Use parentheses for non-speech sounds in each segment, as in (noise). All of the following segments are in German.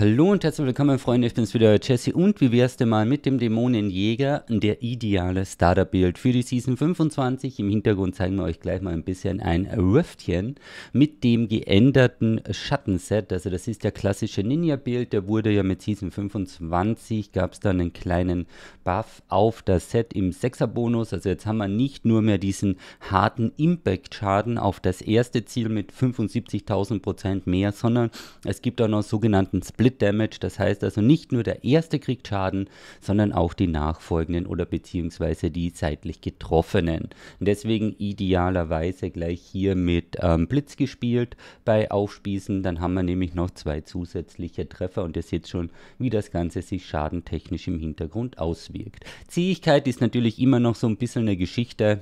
Hallo und herzlich willkommen, Freunde. Ich bin's wieder, Jesse. Und wie wär's denn mal mit dem Dämonenjäger? Der ideale Startup-Bild für die Season 25. Im Hintergrund zeigen wir euch gleich mal ein bisschen ein Riftchen mit dem geänderten Schattenset. Also, das ist der klassische ninja bild Der wurde ja mit Season 25 gab's da einen kleinen Buff auf das Set im 6er-Bonus. Also, jetzt haben wir nicht nur mehr diesen harten Impact-Schaden auf das erste Ziel mit 75.000% mehr, sondern es gibt auch noch sogenannten Split mit Damage. Das heißt also nicht nur der erste kriegt Schaden, sondern auch die nachfolgenden oder beziehungsweise die seitlich getroffenen. deswegen idealerweise gleich hier mit ähm, Blitz gespielt bei Aufspießen. Dann haben wir nämlich noch zwei zusätzliche Treffer und ihr seht schon, wie das Ganze sich schadentechnisch im Hintergrund auswirkt. Zähigkeit ist natürlich immer noch so ein bisschen eine Geschichte.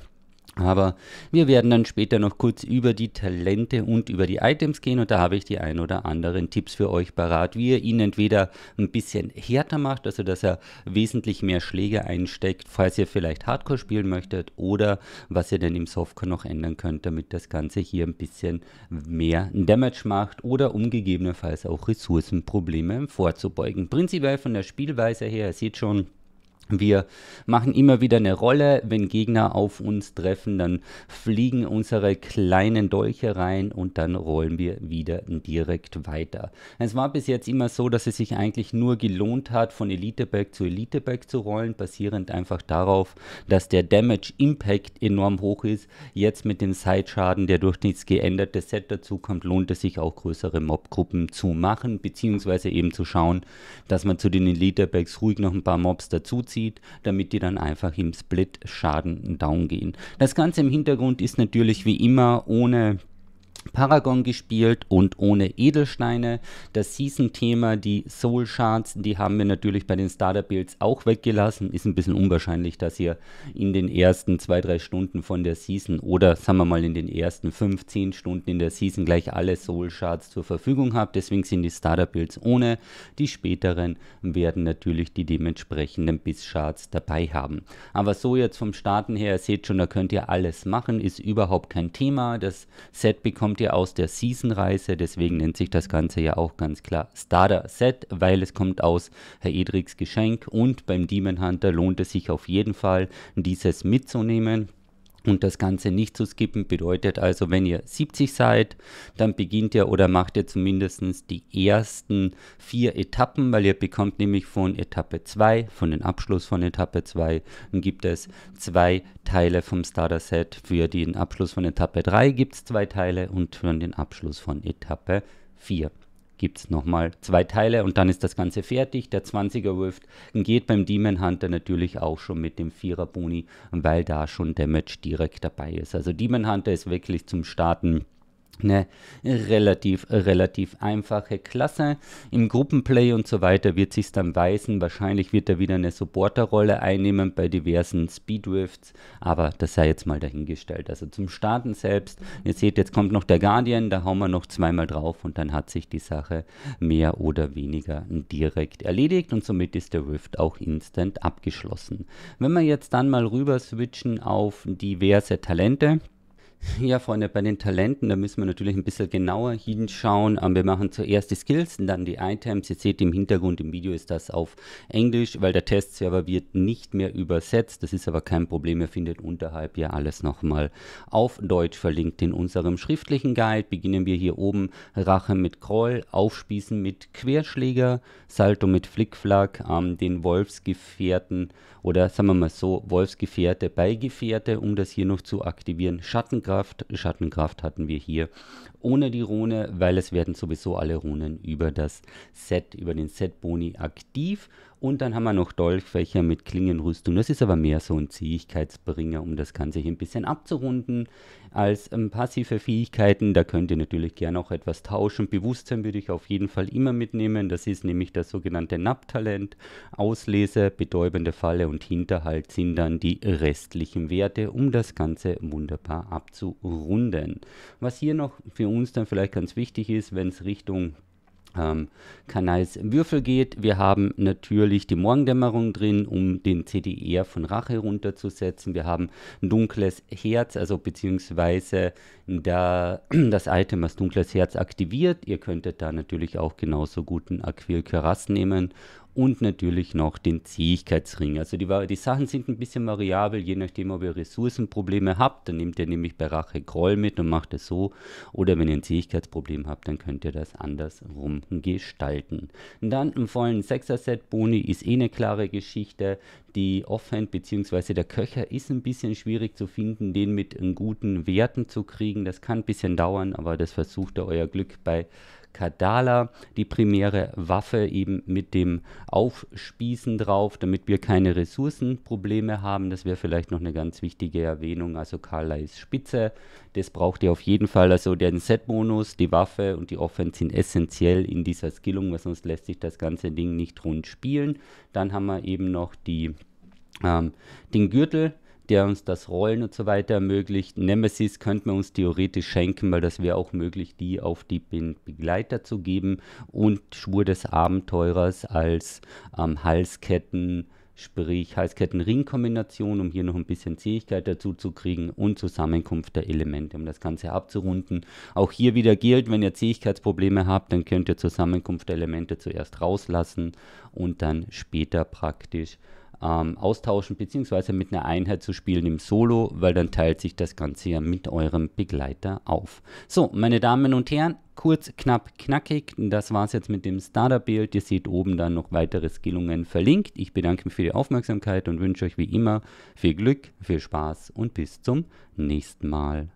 Aber wir werden dann später noch kurz über die Talente und über die Items gehen und da habe ich die ein oder anderen Tipps für euch parat, wie ihr ihn entweder ein bisschen härter macht, also dass er wesentlich mehr Schläge einsteckt, falls ihr vielleicht Hardcore spielen möchtet oder was ihr denn im Softcore noch ändern könnt, damit das Ganze hier ein bisschen mehr Damage macht oder um gegebenenfalls auch Ressourcenprobleme vorzubeugen. Prinzipiell von der Spielweise her, ihr seht schon, wir machen immer wieder eine Rolle, wenn Gegner auf uns treffen, dann fliegen unsere kleinen Dolche rein und dann rollen wir wieder direkt weiter. Es war bis jetzt immer so, dass es sich eigentlich nur gelohnt hat, von Eliteback zu Eliteback zu rollen, basierend einfach darauf, dass der Damage Impact enorm hoch ist. Jetzt mit dem Sideschaden, der durch nichts geänderte Set dazu kommt, lohnt es sich auch größere Mobgruppen zu machen, beziehungsweise eben zu schauen, dass man zu den Elitebacks ruhig noch ein paar Mobs dazuzieht zieht, damit die dann einfach im Split Schaden down gehen. Das Ganze im Hintergrund ist natürlich wie immer ohne Paragon gespielt und ohne Edelsteine. Das Season-Thema, die Soul Shards, die haben wir natürlich bei den Starter-Builds auch weggelassen. Ist ein bisschen unwahrscheinlich, dass ihr in den ersten 2-3 Stunden von der Season oder sagen wir mal in den ersten 15 Stunden in der Season gleich alle Soul Shards zur Verfügung habt. Deswegen sind die Starter-Builds ohne. Die späteren werden natürlich die dementsprechenden Biss-Shards dabei haben. Aber so jetzt vom Starten her, ihr seht schon, da könnt ihr alles machen, ist überhaupt kein Thema. Das Set bekommt ihr aus der Season-Reise, deswegen nennt sich das Ganze ja auch ganz klar Starter Set, weil es kommt aus Herr Edriks Geschenk und beim Demon Hunter lohnt es sich auf jeden Fall, dieses mitzunehmen und das Ganze nicht zu skippen bedeutet also, wenn ihr 70 seid, dann beginnt ihr oder macht ihr zumindest die ersten vier Etappen, weil ihr bekommt nämlich von Etappe 2, von dem Abschluss von Etappe 2, dann gibt es zwei Teile vom Starter Set. Für den Abschluss von Etappe 3 gibt es zwei Teile und für den Abschluss von Etappe 4 gibt es nochmal zwei Teile und dann ist das Ganze fertig. Der 20er Rift geht beim Demon Hunter natürlich auch schon mit dem 4er Boni, weil da schon Damage direkt dabei ist. Also Demon Hunter ist wirklich zum Starten eine relativ, relativ einfache Klasse. Im Gruppenplay und so weiter wird sich dann weisen. Wahrscheinlich wird er wieder eine Supporterrolle einnehmen bei diversen Speedrifts, aber das sei jetzt mal dahingestellt. Also zum Starten selbst, ihr seht, jetzt kommt noch der Guardian, da hauen wir noch zweimal drauf und dann hat sich die Sache mehr oder weniger direkt erledigt und somit ist der Rift auch instant abgeschlossen. Wenn wir jetzt dann mal rüber switchen auf diverse Talente, (laughs) Ja, Freunde, bei den Talenten, da müssen wir natürlich ein bisschen genauer hinschauen. Ähm, wir machen zuerst die Skills und dann die Items. Ihr seht im Hintergrund im Video ist das auf Englisch, weil der Testserver wird nicht mehr übersetzt. Das ist aber kein Problem. Ihr findet unterhalb ja alles nochmal auf Deutsch verlinkt in unserem schriftlichen Guide. Beginnen wir hier oben Rache mit Kroll, Aufspießen mit Querschläger, Salto mit Flickflack, ähm, den Wolfsgefährten oder sagen wir mal so, Wolfsgefährte bei Gefährte, um das hier noch zu aktivieren. Schattenkraft Sonnenkraft, Schattenkraft hatten wir hier ohne die Rune, weil es werden sowieso alle Runen über das Set, über den Set-Boni aktiv. Und dann haben wir noch Dolchfächer mit Klingenrüstung. Das ist aber mehr so ein Zähigkeitsbringer, um das Ganze hier ein bisschen abzurunden, als ähm, passive Fähigkeiten. Da könnt ihr natürlich gerne auch etwas tauschen. Bewusstsein würde ich auf jeden Fall immer mitnehmen. Das ist nämlich das sogenannte NAP-Talent. Auslese, betäubende Falle und Hinterhalt sind dann die restlichen Werte, um das Ganze wunderbar abzurunden. Was hier noch für für uns dann vielleicht ganz wichtig ist, wenn es Richtung ähm, Kanals Würfel geht. Wir haben natürlich die Morgendämmerung drin, um den CDR e von Rache runterzusetzen. Wir haben ein dunkles Herz, also beziehungsweise da, (clears throat) das Item als dunkles Herz aktiviert. Ihr könntet da natürlich auch genauso guten Aquil Keras nehmen und natürlich noch den Zähigkeitsring. Also die, die Sachen sind ein bisschen variabel, je nachdem, ob ihr Ressourcenprobleme habt, dann nehmt ihr nämlich bei Rache Groll mit und macht es so. Oder wenn ihr ein Zähigkeitsproblem habt, dann könnt ihr das andersrum gestalten. Und dann im vollen 6er-Set-Boni ist eh eine klare Geschichte. Die Offhand bzw. der Köcher ist ein bisschen schwierig zu finden, den mit guten Werten zu kriegen. Das kann ein bisschen dauern, aber das versucht ihr euer Glück bei Kadala. Die primäre Waffe eben mit dem Aufspießen drauf, damit wir keine Ressourcenprobleme haben. Das wäre vielleicht noch eine ganz wichtige Erwähnung. Also Kala ist Spitze. Das braucht ihr auf jeden Fall. Also den Set-Bonus, die Waffe und die Offhand sind essentiell in dieser Skillung, weil sonst lässt sich das ganze Ding nicht rund spielen. Dann haben wir eben noch die ähm, den Gürtel, der uns das Rollen und so weiter ermöglicht. Nemesis könnten wir uns theoretisch schenken, weil das wäre auch möglich, die auf die Be Begleiter zu geben. Und Schwur des Abenteurers als ähm, Halsketten, sprich Halsketten-Ring-Kombination, um hier noch ein bisschen Zähigkeit dazu zu kriegen und Zusammenkunft der Elemente, um das Ganze abzurunden. Auch hier wieder gilt, wenn ihr Zähigkeitsprobleme habt, dann könnt ihr Zusammenkunft der Elemente zuerst rauslassen und dann später praktisch ähm, austauschen, beziehungsweise mit einer Einheit zu spielen im Solo, weil dann teilt sich das Ganze ja mit eurem Begleiter auf. So, meine Damen und Herren, kurz, knapp, knackig. Das war es jetzt mit dem Startup-Bild. Ihr seht oben dann noch weitere Skillungen verlinkt. Ich bedanke mich für die Aufmerksamkeit und wünsche euch wie immer viel Glück, viel Spaß und bis zum nächsten Mal.